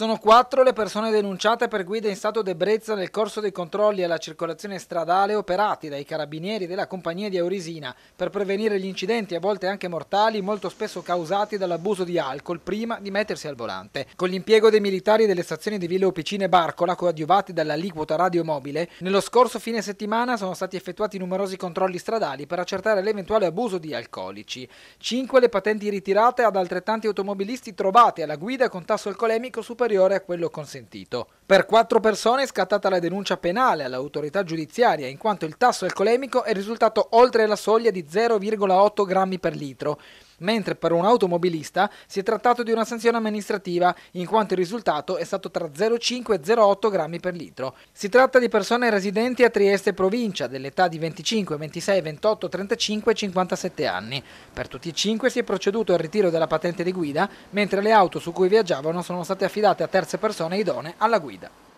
Sono quattro le persone denunciate per guida in stato d'ebbrezza nel corso dei controlli alla circolazione stradale operati dai carabinieri della compagnia di Aurisina per prevenire gli incidenti, a volte anche mortali, molto spesso causati dall'abuso di alcol prima di mettersi al volante. Con l'impiego dei militari delle stazioni di Ville Opicina e Barcola, coadiuvati dall'aliquota radiomobile, nello scorso fine settimana sono stati effettuati numerosi controlli stradali per accertare l'eventuale abuso di alcolici. Cinque le patenti ritirate ad altrettanti automobilisti trovati alla guida con tasso alcolemico superiore superiore a quello consentito. Per quattro persone è scattata la denuncia penale all'autorità giudiziaria in quanto il tasso alcolemico è risultato oltre la soglia di 0,8 grammi per litro mentre per un automobilista si è trattato di una sanzione amministrativa, in quanto il risultato è stato tra 0,5 e 0,8 grammi per litro. Si tratta di persone residenti a Trieste e provincia, dell'età di 25, 26, 28, 35 e 57 anni. Per tutti e cinque si è proceduto al ritiro della patente di guida, mentre le auto su cui viaggiavano sono state affidate a terze persone idonee alla guida.